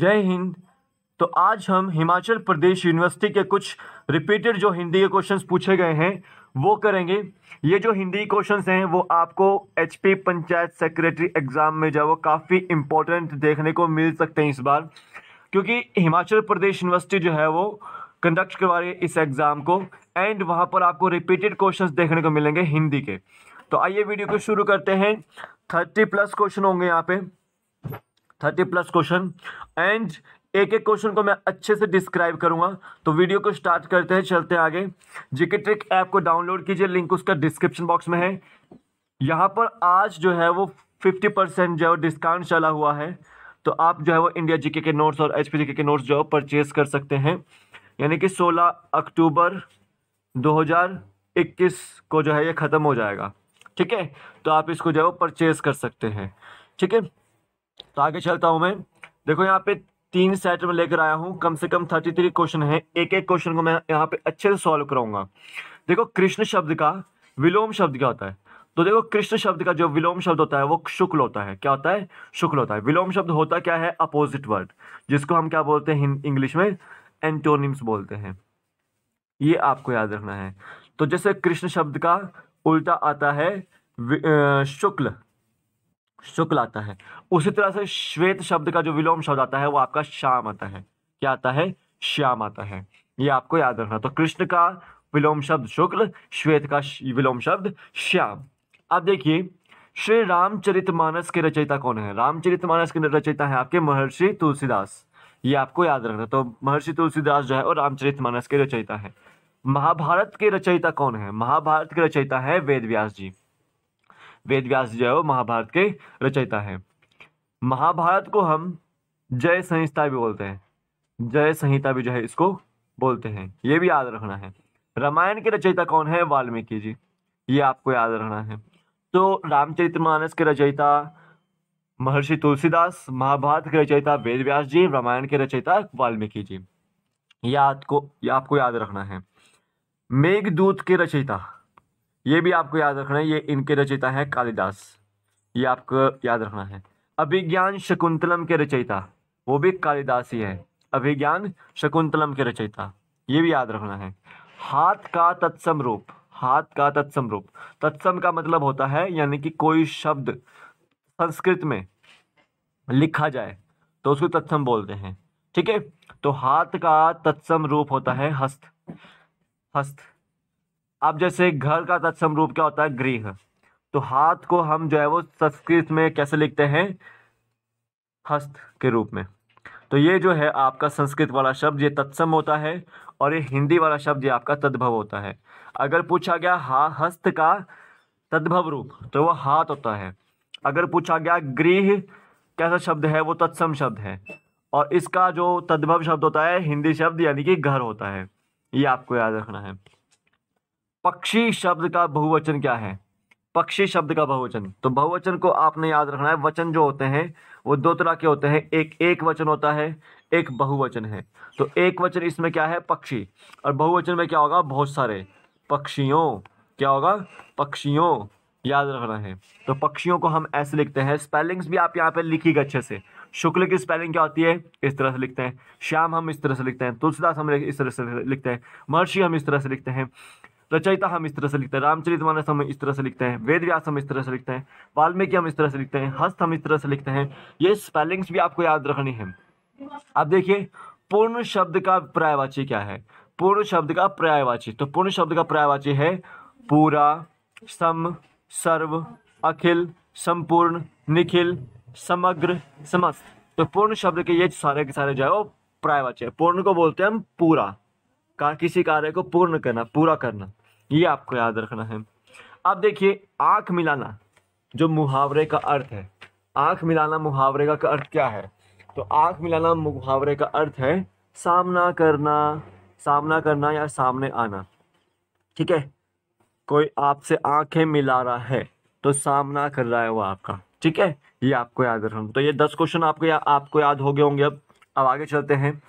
जय हिंद तो आज हम हिमाचल प्रदेश यूनिवर्सिटी के कुछ रिपीटेड जो हिंदी के क्वेश्चन पूछे गए हैं वो करेंगे ये जो हिंदी क्वेश्चन हैं वो आपको एच पंचायत सेक्रेटरी एग्ज़ाम में जो वो काफ़ी इम्पोर्टेंट देखने को मिल सकते हैं इस बार क्योंकि हिमाचल प्रदेश यूनिवर्सिटी जो है वो कंडक्ट करवा रही है इस एग्ज़ाम को एंड वहाँ पर आपको रिपीटेड क्वेश्चन देखने को मिलेंगे हिंदी के तो आइए वीडियो को शुरू करते हैं थर्टी प्लस क्वेश्चन होंगे यहाँ पे थर्टी प्लस क्वेश्चन एंड एक एक क्वेश्चन को मैं अच्छे से डिस्क्राइब करूंगा तो वीडियो को स्टार्ट करते हैं चलते हैं आगे जीके ट्रिक ऐप को डाउनलोड कीजिए लिंक उसका डिस्क्रिप्शन बॉक्स में है यहाँ पर आज जो है वो फिफ्टी परसेंट जो है डिस्काउंट चला हुआ है तो आप जो है वो इंडिया जीके के नोट्स और एच जीके के नोट्स जो है परचेज कर सकते हैं यानी कि सोलह अक्टूबर दो को जो है ये ख़त्म हो जाएगा ठीक है तो आप इसको जो है वो परचेज कर सकते हैं ठीक है तो आगे चलता हूं मैं देखो यहाँ पे तीन सेट में लेकर आया हूँ कम से कम थर्टी थ्री क्वेश्चन है एक एक क्वेश्चन को मैं यहाँ पे अच्छे से सॉल्व कराऊंगा देखो कृष्ण शब्द का विलोम शब्द क्या होता है तो देखो कृष्ण शब्द का जो विलोम शब्द होता है वो शुक्ल होता है क्या होता है शुक्ल होता है विलोम शब्द होता क्या है अपोजिट वर्ड जिसको हम क्या बोलते हैं इंग्लिश में एंटोनिम्स बोलते हैं ये आपको याद रखना है तो जैसे कृष्ण शब्द का उल्टा आता है शुक्ल शुक्ल आता है उसी तरह से श्वेत शब्द का जो विलोम शब्द आता है वो आपका श्याम आता है क्या आता है श्याम आता है ये आपको याद रखना तो कृष्ण का विलोम शब्द शुक्ल श्वेत का विलोम शब्द श्याम अब देखिए श्री रामचरित मानस के रचयिता कौन है रामचरित मानस के रचयिता है आपके महर्षि तुलसीदास ये आपको याद रखना तो महर्षि तुलसीदास जो है और मानस के रचयिता है महाभारत के रचयिता कौन है महाभारत के रचयिता है वेद व्यास जी वेद व्यास जो है वो महाभारत के रचयिता है महाभारत को हम जय संहिता भी बोलते हैं जय संहिता भी जो है इसको बोलते हैं ये भी याद रखना है रामायण के रचयिता कौन है वाल्मीकि जी ये आपको याद रखना है तो रामचरितमानस के रचयिता महर्षि तुलसीदास महाभारत के रचयिता वेद व्यास जी रामायण के रचयिता वाल्मीकि जी ये आपको ये आपको याद रखना है मेघदूत के रचयिता ये भी आपको याद रखना है ये इनके रचयिता है कालिदास ये आपको याद रखना है अभिज्ञान शकुंतलम के रचयिता वो भी कालिदास ही है अभिज्ञान शकुंतलम के रचयिता ये भी याद रखना है हाथ का तत्सम रूप हाथ का तत्सम रूप तत्सम का मतलब होता है यानी कि कोई शब्द संस्कृत में लिखा जाए तो उसको तत्सम बोलते हैं ठीक है तो हाथ का तत्सम रूप होता है हस्त हस्त अब जैसे घर का तत्सम रूप क्या होता है गृह तो हाथ को हम जो है वो संस्कृत में कैसे लिखते हैं हस्त के रूप में तो ये जो है आपका संस्कृत वाला शब्द ये तत्सम होता है और ये हिंदी वाला शब्द ये आपका तद्भव होता है अगर पूछा गया हा हस्त का तद्भव रूप तो वह हाथ होता है अगर पूछा गया गृह कैसा शब्द है वो तत्सम शब्द है और इसका जो तद्भव शब्द होता है हिंदी शब्द यानी कि घर होता है ये आपको याद रखना है पक्षी शब्द का बहुवचन क्या है पक्षी शब्द का बहुवचन तो बहुवचन को आपने याद रखना है वचन जो होते हैं वो दो तरह के होते हैं एक एक वचन होता है एक बहुवचन है तो एक वचन इसमें क्या है पक्षी और बहुवचन में क्या होगा बहुत सारे पक्षियों क्या होगा पक्षियों याद रखना है तो पक्षियों को हम ऐसे लिखते हैं स्पेलिंग्स भी आप यहाँ पे लिखिएगा अच्छे से शुक्ल की स्पेलिंग क्या होती है इस तरह से लिखते हैं श्याम हम इस तरह से लिखते हैं तुलसीदास हम इस तरह से लिखते हैं महर्षि हम इस तरह से लिखते हैं रचयिता हम इस तरह से लिखते हैं रामचरित मानस हम इस तरह से लिखते हैं वेद व्यास हम इस तरह से लिखते हैं वाल्मीकि हम इस तरह से लिखते हैं हस्त हम इस तरह से लिखते हैं ये स्पेलिंग्स भी आपको याद रखनी है अब देखिए पूर्ण शब्द का पर्यायवाची क्या है पूर्ण शब्द का पर्यायवाची तो पूर्ण शब्द का पर्यायवाची है पूरा सम सर्व अखिल संपूर्ण निखिल समग्र समस्त तो पूर्ण शब्द के ये सारे के सारे जो है वो पर्यायवाची है पूर्ण को बोलते हैं हम पूरा का किसी कार्य को पूर्ण करना पूरा करना ये आपको याद रखना है अब देखिए आंख मिलाना जो मुहावरे का अर्थ है आंख मिलाना मुहावरे का अर्थ क्या है तो आंख मिलाना मुहावरे का अर्थ है सामना करना सामना करना या सामने आना ठीक है कोई आपसे आंखें मिला रहा है तो सामना कर रहा है वो आपका ठीक है ये आपको याद रखना तो ये दस क्वेश्चन आपको या, आपको याद हो गए होंगे अब अब आगे चलते हैं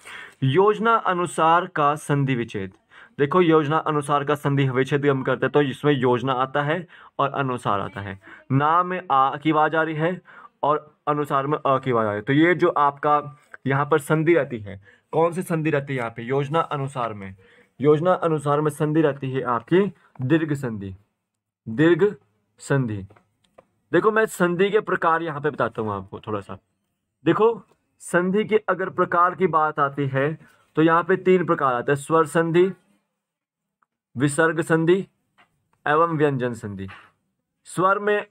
योजना अनुसार का संधि विच्छेद देखो योजना अनुसार का संधि विच्छेद तो हम करते हैं तो इसमें योजना आता है और अनुसार आता है ना में आ की आवाज़ आ रही है और अनुसार में अ की आवाज़ आ रही है तो ये जो आपका यहाँ पर संधि रहती है कौन सी संधि रहती है यहाँ पे योजना अनुसार में योजना अनुसार में संधि रहती है आपकी दीर्घ संधि दीर्घ संधि देखो मैं संधि के प्रकार यहाँ पे बताता हूँ आपको थोड़ा सा देखो संधि के अगर प्रकार की बात आती है तो यहाँ पे तीन प्रकार आते हैं स्वर संधि विसर्ग संधि एवं व्यंजन संधि स्वर में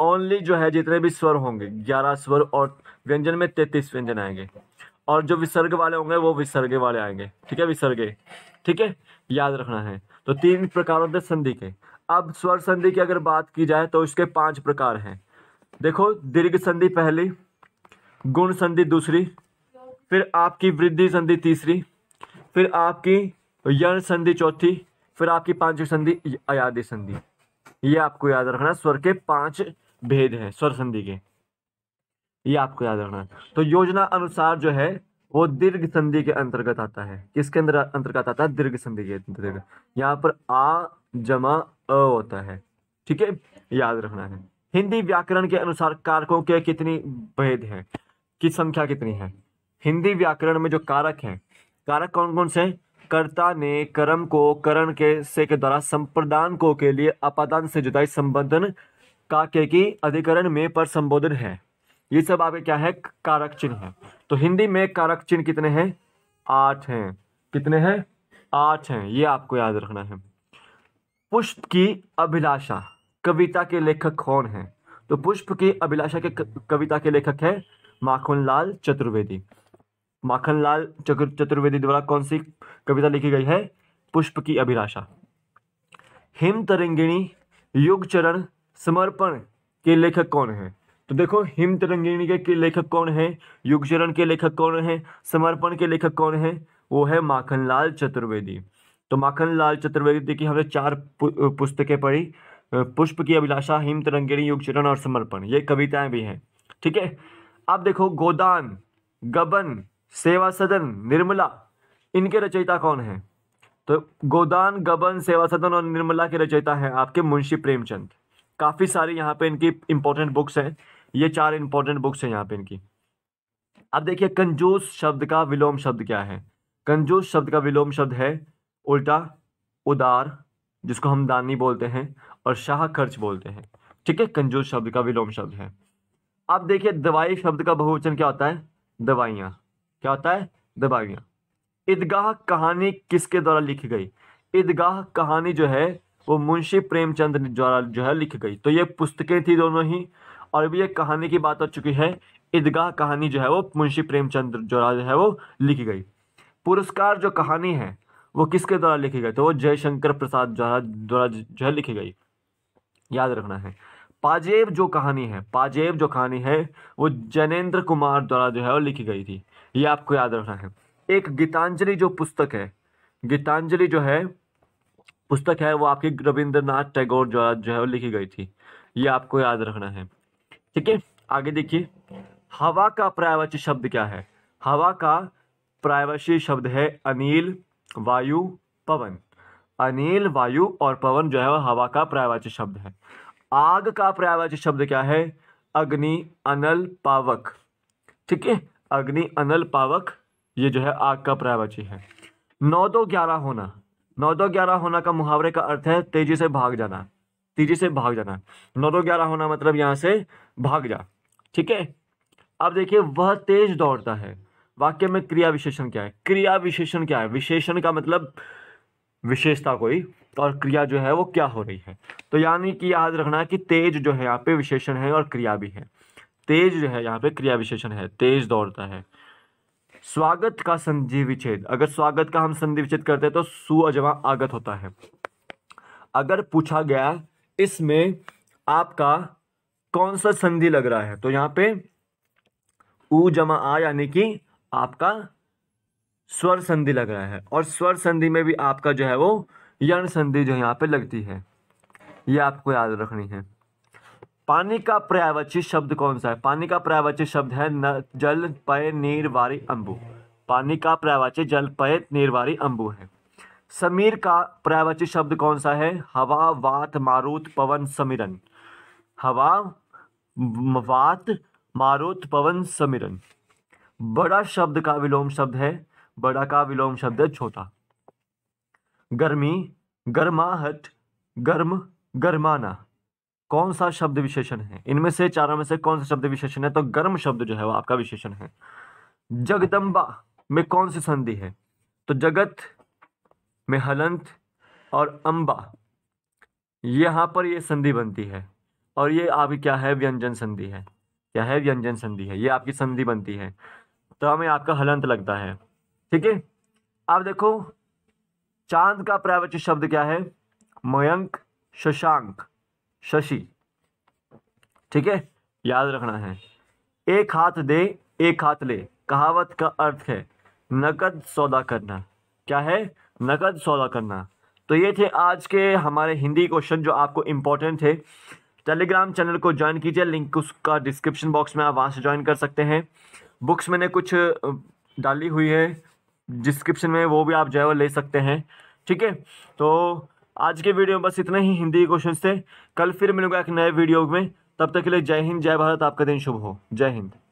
ओनली जो है जितने भी स्वर होंगे ग्यारह स्वर और व्यंजन में तैतीस व्यंजन आएंगे और जो विसर्ग वाले होंगे वो विसर्ग वाले आएंगे ठीक है विसर्गे ठीक है याद रखना है तो तीन प्रकार होते संधि के अब स्वर संधि की अगर बात की जाए तो इसके पांच प्रकार हैं देखो दीर्घ संधि पहली गुण संधि दूसरी फिर आपकी वृद्धि संधि तीसरी फिर आपकी यण संधि चौथी फिर आपकी पांचवी संधि अयादे संधि ये आपको याद रखना स्वर के पांच भेद हैं स्वर संधि के ये आपको याद रखना तो योजना अनुसार जो है वो दीर्घ संधि के अंतर्गत आता है किसके अंदर अंतर्गत आता है दीर्घ संधि के अंतर्गत यहाँ पर आ जमा अ होता है ठीक है याद रखना है हिंदी व्याकरण के अनुसार कारकों के कितनी भेद हैं की संख्या कितनी है हिंदी व्याकरण में जो कारक हैं कारक कौन कौन से हैं कर्ता ने कर्म को करण के से के द्वारा संप्रदान को के लिए अपादान से जुदाई संबंधन का के की अधिकरण में पर संबोधन है ये सब आपके क्या है कारक चिन्ह है तो हिंदी में कारक चिन्ह कितने हैं आठ हैं कितने हैं आठ हैं ये आपको याद रखना है पुष्प की अभिलाषा कविता के लेखक कौन है तो पुष्प की अभिलाषा के कविता के लेखक है माखनलाल चतुर्वेदी माखनलाल चतुर्वेदी द्वारा कौन सी कविता लिखी गई है पुष्प की अभिलाषा हिम तरंगिणी युग चरण समर्पण के लेखक कौन है तो देखो हिम तरंगिणी के, के लेखक कौन है युग चरण के लेखक कौन है समर्पण के लेखक कौन है वो है माखनलाल चतुर्वेदी तो माखनलाल चतुर्वेदी की हमने चार पुस्तकें पढ़ी पुष्प की अभिलाषा हिम तरंगिणी युग चरण और समर्पण ये कविताएं भी हैं ठीक है अब देखो गोदान गबन सेवा सदन निर्मला इनके रचयिता कौन है तो गोदान गबन सेवा सदन और निर्मला के रचयिता है आपके मुंशी प्रेमचंद काफ़ी सारी यहाँ पे इनकी इंपॉर्टेंट बुक्स हैं ये चार इंपॉर्टेंट बुक्स हैं यहाँ पे इनकी अब देखिए कंजूस शब्द का विलोम शब्द क्या है कंजूस शब्द का विलोम शब्द है उल्टा उदार जिसको हम दानी बोलते हैं और शाह खर्च बोलते हैं ठीक है कंजूस शब्द का विलोम शब्द है अब देखिए दवाई शब्द का बहुवचन क्या होता है दवाइयाँ क्या होता है दबावियाँ ईदगाह कहानी किसके द्वारा लिखी गई ईदगाह कहानी जो है वो मुंशी प्रेमचंद द्वारा जो है लिखी गई तो ये पुस्तकें थी दोनों ही और अभी एक कहानी की बात हो चुकी है ईदगाह कहानी जो है वो मुंशी प्रेमचंद द्वारा जो है वो लिखी गई पुरस्कार जो कहानी है वो किसके द्वारा लिखी गई तो वो जयशंकर प्रसाद द्वारा द्वारा जो है लिखी गई याद रखना है पाजेब जो कहानी है पाजेब जो कहानी है वो जनेन्द्र कुमार द्वारा जो है वो लिखी गई थी ये आपको याद रखना है एक गीतांजलि जो पुस्तक है गीतांजलि जो है पुस्तक है वो आपकी रविंद्रनाथ टैगोर द्वारा जो है वो लिखी गई थी ये आपको याद रखना है ठीक है आगे देखिए हवा का प्रायवाची शब्द क्या है हवा का प्रायवाची शब्द है अनिल वायु पवन अनिल वायु और पवन जो है वह हवा का प्रायवाची शब्द है आग का प्रायवाची शब्द क्या है अग्नि अनल पावक ठीक है अग्नि अनल पावक ये जो है आग का पर्यायवाची है नौ दो ग्यारह होना नौ दो ग्यारह होना का मुहावरे का अर्थ है तेजी से भाग जाना तेजी से भाग जाना नौ दो ग्यारह होना मतलब यहाँ से भाग जा ठीक है अब देखिए वह तेज दौड़ता है वाक्य में क्रिया विशेषण क्या है क्रिया विशेषण क्या है विशेषण का मतलब विशेषता कोई और क्रिया जो है वो क्या हो रही है तो यानी कि याद रखना कि तेज जो है यहाँ पे विशेषण है और क्रिया भी है तेज जो है यहाँ पे क्रिया विशेषण है तेज दौड़ता है स्वागत का संधि विच्छेद अगर स्वागत का हम संधि विच्छेद करते हैं तो सु आगत होता है अगर पूछा गया इसमें आपका कौन सा संधि लग रहा है तो यहाँ पे ऊ जमा आ यानी कि आपका स्वर संधि लग रहा है और स्वर संधि में भी आपका जो है वो यण संधि जो यहाँ पे लगती है ये आपको याद रखनी है पानी का पर्यायवाची शब्द कौन सा है पानी का पर्यायवाची शब्द है न जल पय नीर वारी अंबु पानी का पर्यायवाची जल पय वारी अंबु है समीर का पर्यायवाची शब्द कौन सा है हवा वात मारुत पवन समीरन हवा वात मारुत पवन समीरन बड़ा शब्द का विलोम शब्द है बड़ा का विलोम शब्द है छोटा गर्मी गर्माहट गर्म गर्माना कौन सा शब्द विशेषण है इनमें से चारों में से कौन सा शब्द विशेषण है तो गर्म शब्द जो है वो आपका विशेषण है जगदम्बा में कौन सी संधि है तो जगत में हलंत और अम्बा यहाँ पर ये संधि बनती है और ये आपकी क्या है व्यंजन संधि है क्या है व्यंजन संधि है ये आपकी संधि बनती है तो हमें आपका हलंत लगता है ठीक है आप देखो चांद का प्रायवचित शब्द क्या है मयंक शशांक शशि ठीक है याद रखना है एक हाथ दे एक हाथ ले कहावत का अर्थ है नकद सौदा करना क्या है नकद सौदा करना तो ये थे आज के हमारे हिंदी क्वेश्चन जो आपको इम्पोर्टेंट थे टेलीग्राम चैनल को ज्वाइन कीजिए लिंक उसका डिस्क्रिप्शन बॉक्स में आप वहाँ से ज्वाइन कर सकते हैं बुक्स मैंने कुछ डाली हुई है डिस्क्रिप्शन में वो भी आप जो है ले सकते हैं ठीक है तो आज के वीडियो में बस इतने ही हिंदी क्वेश्चन थे कल फिर मिलूंगा एक नए वीडियो में तब तक के लिए जय हिंद जय भारत आपका दिन शुभ हो जय हिंद